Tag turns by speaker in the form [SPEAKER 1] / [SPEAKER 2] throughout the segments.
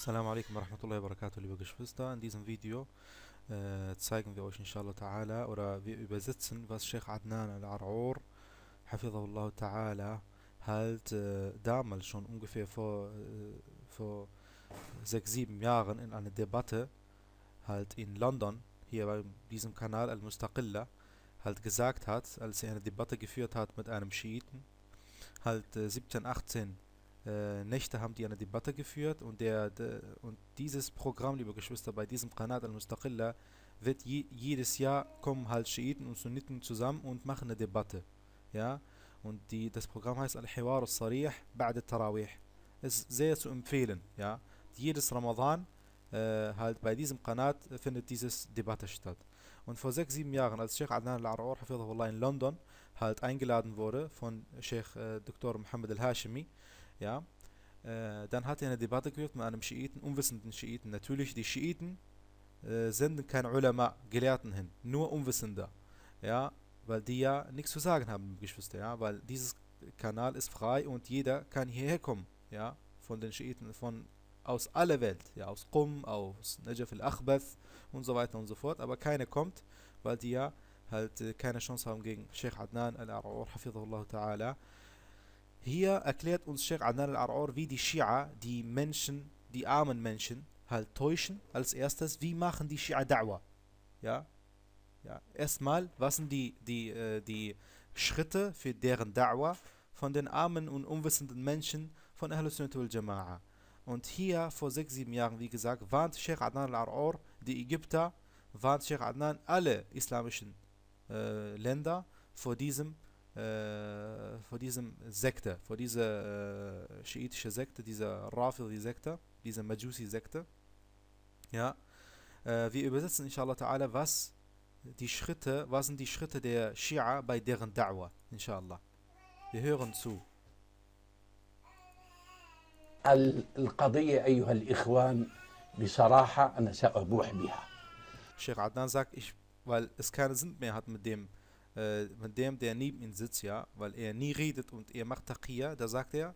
[SPEAKER 1] Assalamu alaikum wa rahmatullahi wa barakatuh, liebe Geschwister. In diesem Video äh, zeigen wir euch inshallah ta'ala oder wir übersetzen, was Sheikh Adnan al-Ar'ur hafizahullah ta'ala halt äh, damals schon ungefähr vor, äh, vor sechs, sieben Jahren in einer Debatte halt in London, hier bei diesem Kanal al-Mustaqilla, halt gesagt hat, als er eine Debatte geführt hat mit einem Schiiten, halt 17, äh, 18 äh, Nächte haben die eine Debatte geführt und, der, der, und dieses Programm, liebe Geschwister, bei diesem Qanat al-Mustaqillah wird je, jedes Jahr kommen halt Schiiten und Sunniten zusammen und machen eine Debatte. Ja? Und die, das Programm heißt Al-Hiwar al-Sarih Ba'd tarawih Ist sehr zu empfehlen. Ja? Jedes Ramadan äh, halt bei diesem Qanat findet dieses Debatte statt. Und vor sechs, sieben Jahren, als Sheikh Adnan al-Ar'ur in London halt eingeladen wurde von Sheikh äh, Dr. Mohammed al-Hashimi, ja, äh, dann hat er eine Debatte geführt mit einem Schiiten, unwissenden Schiiten. Natürlich, die Schiiten äh, senden keine Ulama, Gelehrten hin, nur Unwissender, ja, weil die ja nichts zu sagen haben, Geschwister, ja, weil dieses Kanal ist frei und jeder kann hierher kommen, ja, von den Schiiten, von aus aller Welt, ja, aus Qum, aus Najaf al-Akhbath und so weiter und so fort, aber keiner kommt, weil die ja halt äh, keine Chance haben gegen Sheikh Adnan al-Ar'ur, Hafizullah ta'ala, hier erklärt uns Sheikh Adnan al aror wie die Shia die Menschen, die armen Menschen, halt täuschen. Als erstes, wie machen die Shia Da'wah? Ja? ja. Erstmal, was sind die, die, äh, die Schritte für deren Da'wah von den armen und unwissenden Menschen von Ahlus Sunnah wal Jama'ah? Und hier, vor sechs, sieben Jahren, wie gesagt, warnt Sheikh Adnan al aror die Ägypter, warnt Sheikh Adnan alle islamischen äh, Länder vor diesem äh, vor diesem Sekte, vor dieser äh, schiitische Sekte, dieser Rafidi-Sekte, dieser Majusi-Sekte. Ja, äh, wir übersetzen inshallah ta'ala, was die Schritte, was sind die Schritte der Shia bei deren Da'wah, inshallah.
[SPEAKER 2] Wir hören zu. Sheikh Adnan sagt, ich,
[SPEAKER 1] weil es keinen Sinn mehr hat mit dem äh, mit dem, der neben ihm sitzt, ja, weil er nie redet und er macht Taqiyya, da sagt er,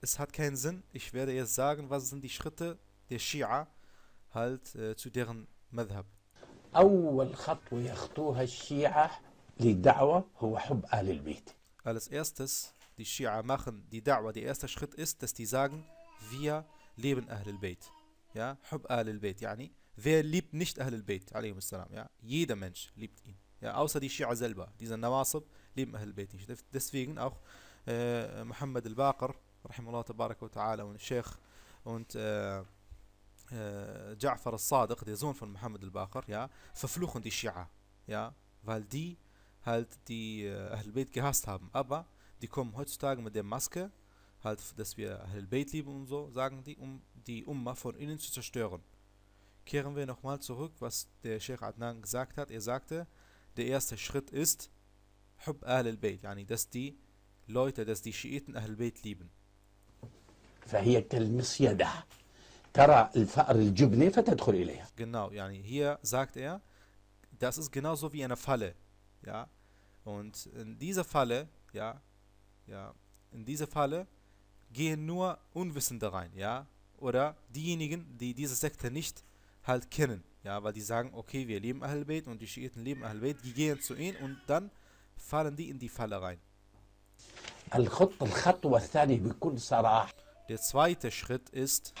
[SPEAKER 1] es hat keinen Sinn, ich werde jetzt sagen, was sind die Schritte der Shia halt äh, zu deren Madhab. Als erstes die Shia machen die Da'wah, der erste Schritt ist, dass die sagen, wir lieben Ahlul bayt Ja, Hub Ahl bayt yani, wer liebt nicht Ahlul bayt ja. Jeder Mensch liebt ihn. Ja, außer die Shia selber, diese Nawasib lieben Ahl Bayt nicht. Deswegen auch äh, Muhammad al-Baqir, rahimahullah tabarak wa ta'ala, und Sheikh und äh, äh, Ja'far al-Sadiq, der Sohn von Muhammad al-Baqir, ja, verfluchen die Shia, ja, weil die halt die äh, Ahl Bayt gehasst haben. Aber die kommen heutzutage mit der Maske, halt, dass wir Ahl Bayt lieben und so, sagen die, um die Umma von innen zu zerstören. Kehren wir nochmal zurück, was der Sheikh Adnan gesagt hat. Er sagte, der erste Schritt ist Hub Ahl al-Bayt, yani dass die Leute, dass die Schiiten Ahl al-Bayt lieben. Genau, yani hier sagt er, das ist genauso wie eine Falle, ja. Und in dieser Falle, ja, ja, in dieser Falle gehen nur Unwissende rein, ja, oder diejenigen, die diese Sekte nicht halt kennen. Ja, weil die sagen, okay, wir leben Ahlbeit und die Schiiten leben Ahlbeit, die gehen zu ihnen und dann fallen die in die Falle rein.
[SPEAKER 2] Der zweite Schritt ist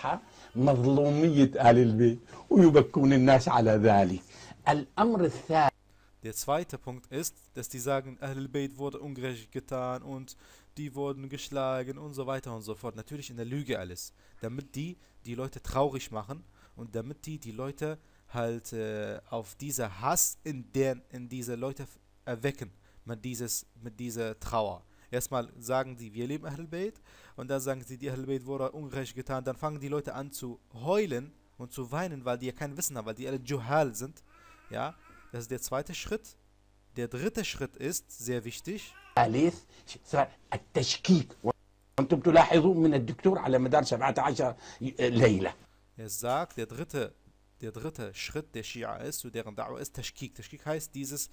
[SPEAKER 1] Der zweite Punkt ist, dass die sagen, Ahlbeit wurde ungerecht getan und die wurden geschlagen und so weiter und so fort. Natürlich in der Lüge alles, damit die die Leute traurig machen und damit die die Leute halt äh, auf dieser Hass in, den, in diese Leute erwecken mit, dieses, mit dieser Trauer. Erstmal sagen sie, wir leben Ahlul Bayt und dann sagen sie, die Ahlul Bayt wurde ungerecht getan. Dann fangen die Leute an zu heulen und zu weinen, weil die ja kein Wissen haben, weil die alle Juhal sind. Ja, das ist der zweite Schritt. Der dritte Schritt ist sehr wichtig. Äh, er sagt, der dritte der dritte Schritt der Shia ist, zu deren Da'wah ist Tashkik. Tashkik heißt dieses,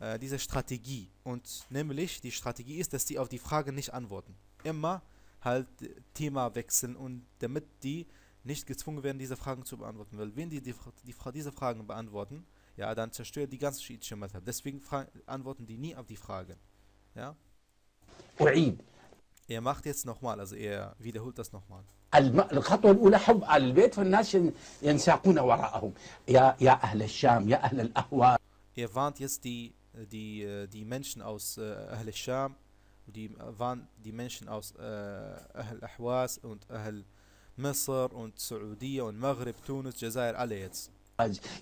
[SPEAKER 1] äh, diese Strategie. Und nämlich, die Strategie ist, dass sie auf die Frage nicht antworten. Immer halt Thema wechseln und damit die nicht gezwungen werden, diese Fragen zu beantworten. Weil wenn die, die, die diese Fragen beantworten, ja, dann zerstört die ganze schiitische Madhab. Deswegen antworten die nie auf die Fragen. Ja? Uid. Er macht jetzt nochmal, also er wiederholt das nochmal.
[SPEAKER 2] الخطوة الأولى حب على البيت فالناس ينساقون وراءهم يا يا أهل الشام يا أهل الأهواء.
[SPEAKER 1] Er warnt jetzt die die die Menschen aus äh, Ahl Sham, die warnt die Menschen aus äh, Ahl Ahwas und Ahl Misr und Saudi und Maghrib, Tunis, Jazair alle jetzt.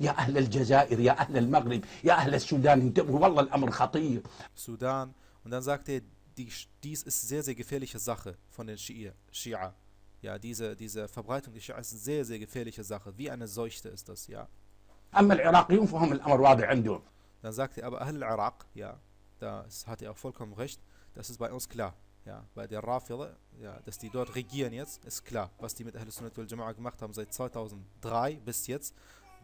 [SPEAKER 2] يا أهل الجزائر يا أهل المغرب يا أهل السودان انتبهوا والله الأمر خطير. Sudan und dann
[SPEAKER 1] sagt er die, dies ist sehr, sehr gefährliche Sache von den Schia. Schia. Ja, diese, diese Verbreitung der Schia ist eine sehr, sehr gefährliche Sache. Wie eine Seuchte ist das, ja. Dann sagt er aber Ahl al-Iraq, ja, da hat er auch vollkommen recht, das ist bei uns klar. Ja, bei der Rafida, ja, dass die dort regieren jetzt, ist klar, was die mit Ahl Sunnat al Jama'a gemacht haben seit 2003 bis jetzt.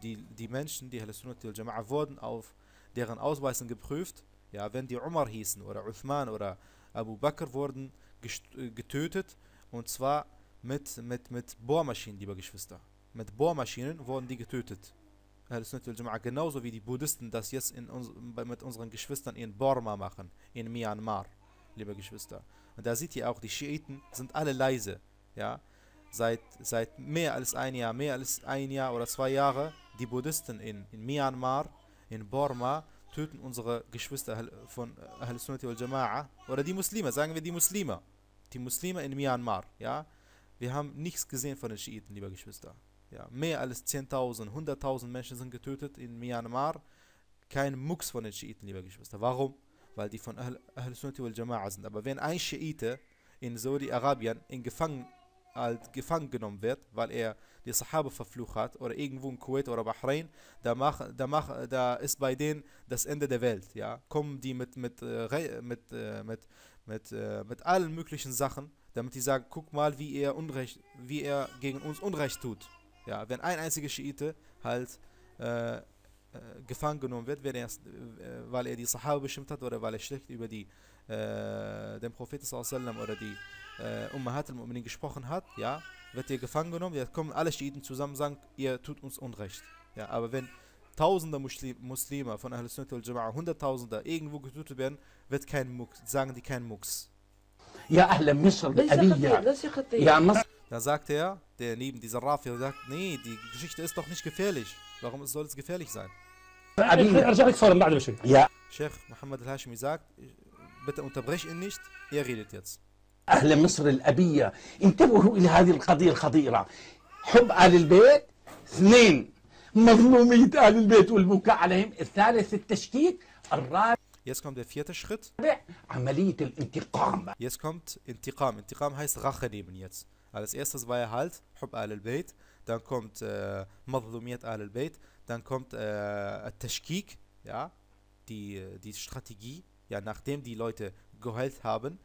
[SPEAKER 1] Die, die Menschen, die Ahl Sunnat al Jama'a wurden auf deren Ausweisen geprüft, ja, wenn die Umar hießen oder Uthman oder Abu Bakr wurden äh, getötet und zwar mit, mit, mit Bohrmaschinen, liebe Geschwister. Mit Bohrmaschinen wurden die getötet. Genauso wie die Buddhisten das jetzt in uns, mit unseren Geschwistern in Burma machen, in Myanmar, liebe Geschwister. Und da seht ihr auch, die Schiiten sind alle leise, ja. Seit, seit mehr als ein Jahr, mehr als ein Jahr oder zwei Jahre, die Buddhisten in, in Myanmar, in Burma, töten unsere Geschwister von äh, Ahl Sunnati wal Jama'a oder die Muslime, sagen wir die Muslime, die Muslime in Myanmar, ja. Wir haben nichts gesehen von den Schiiten, lieber Geschwister. Ja, mehr als 10.000, 100.000 Menschen sind getötet in Myanmar. Kein Mucks von den Schiiten, lieber Geschwister. Warum? Weil die von Ahl, Ahl Sunnati wal Jama'a sind. Aber wenn ein Schiite in Saudi-Arabien in, Gefang, halt gefangen genommen wird, weil er die Sahabe verflucht hat oder irgendwo in Kuwait oder Bahrain, da, mach, da, mach, da ist bei denen das Ende der Welt. Ja? Kommen die mit, mit, äh, äh mit, mit, mit, äh, mit allen möglichen Sachen, damit die sagen, guck mal, wie er, Unrecht, wie er gegen uns Unrecht tut. Ja, wenn ein einziger Schiite halt äh, gefangen genommen wird, wenn er, weil er die Sahabe beschimpft hat oder weil er schlecht über die äh, dem Propheten oder die äh, Ummahat al-Mu'minin gesprochen hat, ja, wird ihr gefangen genommen, jetzt kommen alle Schiiten zusammen und sagen, ihr tut uns Unrecht. Ja, aber wenn Tausende Muslime von Ahl Sunnah al-Jama'ah, Hunderttausende irgendwo getötet werden, wird kein Mucks, sagen die kein Mucks. Ja, Ahl Da sagt er, der neben dieser Rafi, sagt, nee, die Geschichte ist doch nicht gefährlich. Warum soll es gefährlich sein?
[SPEAKER 2] Ja.
[SPEAKER 1] Sheikh Mohammed al-Hashimi sagt, bitte unterbrich ihn nicht, er redet jetzt.
[SPEAKER 2] أهل مصر الأبية انتبهوا إلى هذه القضية الخطيرة حب آل البيت اثنين مظلومية آل البيت والبكاء عليهم الثالث التشكيك الرابع Jetzt kommt der vierte Schritt.
[SPEAKER 1] Jetzt kommt Intiqam. Intiqam heißt Rache nehmen jetzt. Als erstes war er halt Hub al-Bayt, dann kommt äh, Madlumiyat al-Bayt, dann kommt äh, Tashkik, ja, die, äh, die Strategie, ja, nachdem die Leute geheult haben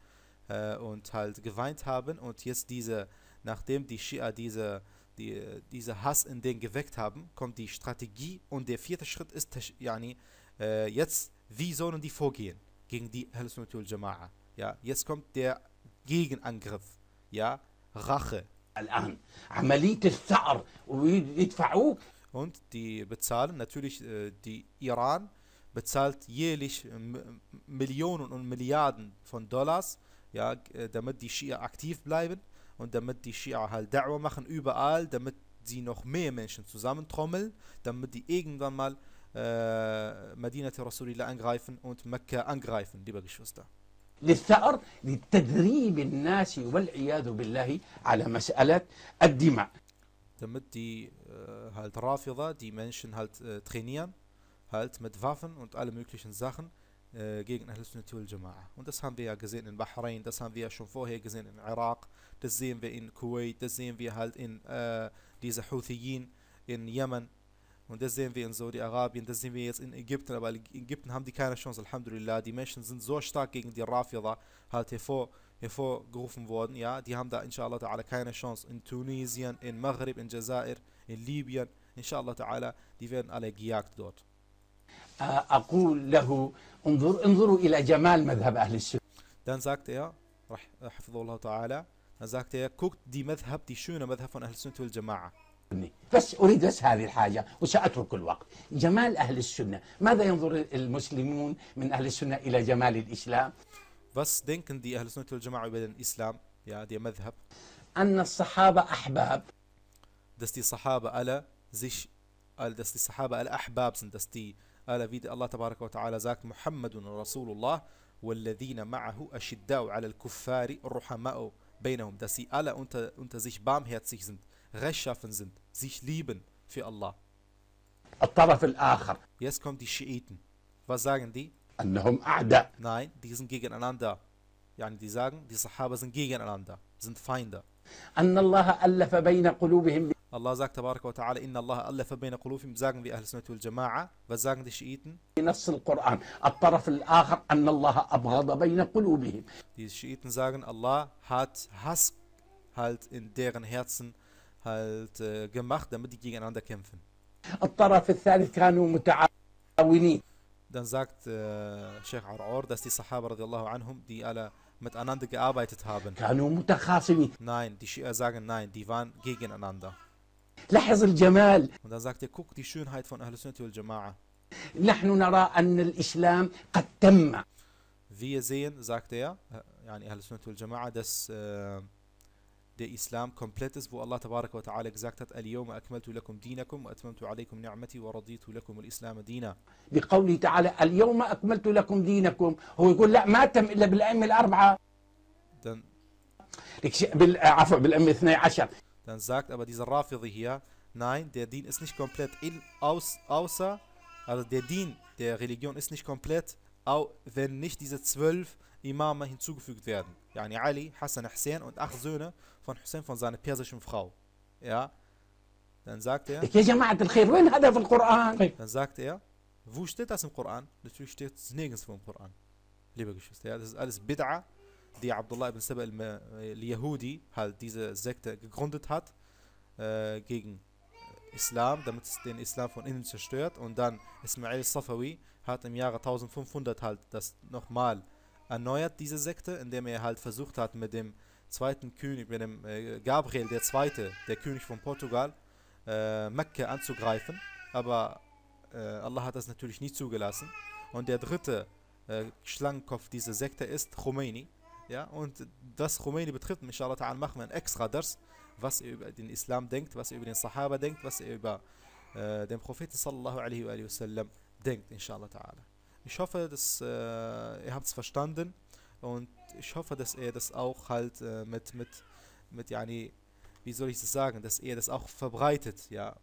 [SPEAKER 1] äh, und halt geweint haben und jetzt diese, nachdem die Shia diese, die, diese Hass in denen geweckt haben, kommt die Strategie und der vierte Schritt ist, yani, äh, jetzt, wie sollen die vorgehen gegen die Ahl-Sunnatul Jama'a? Ja, jetzt kommt der Gegenangriff, ja, Rache. Und die bezahlen natürlich äh, die Iran bezahlt jährlich äh, Millionen und Milliarden von Dollars, ja, äh, damit die Schia aktiv bleiben und damit die Schia halt Da'wah machen überall, damit sie noch mehr Menschen zusammentrommeln, damit die irgendwann mal äh, Madinat Rasulillah angreifen und Mekka angreifen, liebe Geschwister. للثأر لتدريب الناس والعياذ بالله على مسألة الدماء. Damit die äh, halt Rafida, die Menschen halt trainieren halt mit Waffen und alle möglichen Sachen äh, gegen ahl sunnati wal Jama'a. Und das haben wir ja gesehen in Bahrain, das haben wir ja schon vorher gesehen in Irak, das sehen wir in Kuwait, das sehen wir halt in äh, diese Houthiyin in Jemen. Und das sehen wir in Saudi-Arabien, das sehen wir jetzt in Ägypten, aber in Ägypten haben die keine Chance, Alhamdulillah. Die Menschen sind so stark gegen die Rafida halt hervor, hervorgerufen worden, ja. Die haben da, inshallah ta'ala, keine Chance. In Tunesien, in Maghreb, in Jazair, in Libyen, inshallah ta'ala, die werden alle gejagt dort. اقول له
[SPEAKER 2] انظر انظروا الى جمال مذهب اهل السنه
[SPEAKER 1] دان زاكت يا رح الله تعالى دان زاكت يا كوكت دي مذهب دي شونه مذهب
[SPEAKER 2] اهل السنه والجماعه بس اريد بس هذه الحاجه وساترك الوقت جمال اهل السنه ماذا ينظر المسلمون من اهل السنه الى جمال الاسلام بس دينكن دي اهل السنه والجماعه بدل الاسلام يا دي مذهب ان الصحابه احباب
[SPEAKER 1] دستي صحابه الا زيش قال دستي صحابه الا احباب سندستي دستي قال في الله تبارك وتعالى ذاك محمد رسول الله والذين معه أشداء على الكفار رحماء بينهم dass sie alle unter, unter sich barmherzig sind rechtschaffen sind sich lieben für Allah الطرف الآخر jetzt kommen die Schiiten was sagen die
[SPEAKER 2] أنهم أعداء
[SPEAKER 1] nein die sind gegeneinander يعني die sagen die Sahaba sind gegeneinander sind Feinde
[SPEAKER 2] أن الله ألف
[SPEAKER 1] بين قلوبهم Allah sagt tabaraka wa ta'ala, inna Allah allafa bayna qulufim, sagen wir Ahl-Sunnat wal-Jama'a.
[SPEAKER 2] Was sagen die Schiiten?
[SPEAKER 1] Die Schiiten sagen, Allah hat Hass halt in deren Herzen halt äh, gemacht, damit die gegeneinander kämpfen. Dann sagt äh, Sheikh Ar'or, dass die Sahaba radiallahu anhum, die alle miteinander gearbeitet haben. Nein, die Shia sagen nein, die waren gegeneinander.
[SPEAKER 2] لاحظ الجمال
[SPEAKER 1] Und dann sagt ihr, guckt die Schönheit von Ahlus Sunnati wal Jama'a.
[SPEAKER 2] نحن نرى أن الإسلام قد تم.
[SPEAKER 1] Wir sehen, sagt er, يعني Ahlus Sunnati wal Jama'a, dass äh, der Islam komplett ist, wo Allah tabaraka wa ta'ala gesagt hat, Al-Yawma akmaltu lakum dinakum, atmamtu alaykum ni'mati wa raditu lakum al-Islam
[SPEAKER 2] dina. بقوله تعالى اليوم أكملت لكم دينكم هو يقول لا ما تم إلا بالأئمة الأربعة. Dann عفوا بالأئمة 12
[SPEAKER 1] Dann sagt aber dieser Rafiri hier, nein, der Dien ist nicht komplett in, aus, außer, also der Dien der Religion ist nicht komplett, auch wenn nicht diese zwölf Imame hinzugefügt werden. Yani Ali, Hassan, Hussein und acht Söhne von Hussein von seiner persischen Frau. Ja, dann sagt er, dann sagt er, wo steht das im Koran? Natürlich steht es nirgendwo im Koran, liebe Geschwister. Ja, das ist alles Bid'a die Abdullah ibn Sabah al-Yahudi halt diese Sekte gegründet hat äh, gegen Islam, damit es den Islam von innen zerstört. Und dann Ismail Safawi hat im Jahre 1500 halt das nochmal erneuert, diese Sekte, indem er halt versucht hat mit dem zweiten König, mit dem äh, Gabriel der Zweite, der König von Portugal, äh, Mekka anzugreifen. Aber äh, Allah hat das natürlich nicht zugelassen. Und der dritte äh, Schlangenkopf dieser Sekte ist Khomeini. Ja, und das Rumäni betrifft, inshallah ta'ala, machen wir einen extra Ders, was er über den Islam denkt, was er über den Sahaba denkt, was er über äh, den Propheten sallallahu alaihi wa sallam denkt, inshallah ta'ala. Ich hoffe, dass äh, ihr habt es verstanden und ich hoffe, dass ihr das auch halt äh, mit, mit, mit, yani, wie soll ich das sagen, dass ihr das auch verbreitet, ja,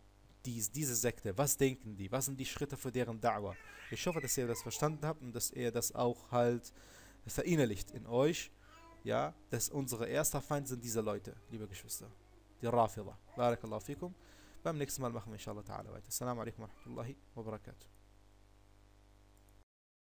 [SPEAKER 1] dies, diese Sekte, was denken die, was sind die Schritte für deren Da'wah. Ich hoffe, dass ihr das verstanden habt und dass ihr das auch halt verinnerlicht in euch ja, dass unsere erster Feind sind diese Leute, liebe Geschwister. Die Rafida. Barakallahu fikum. Beim nächsten Mal machen wir inshallah ta'ala weiter. Assalamu alaikum wa rahmatullahi wa barakatuh.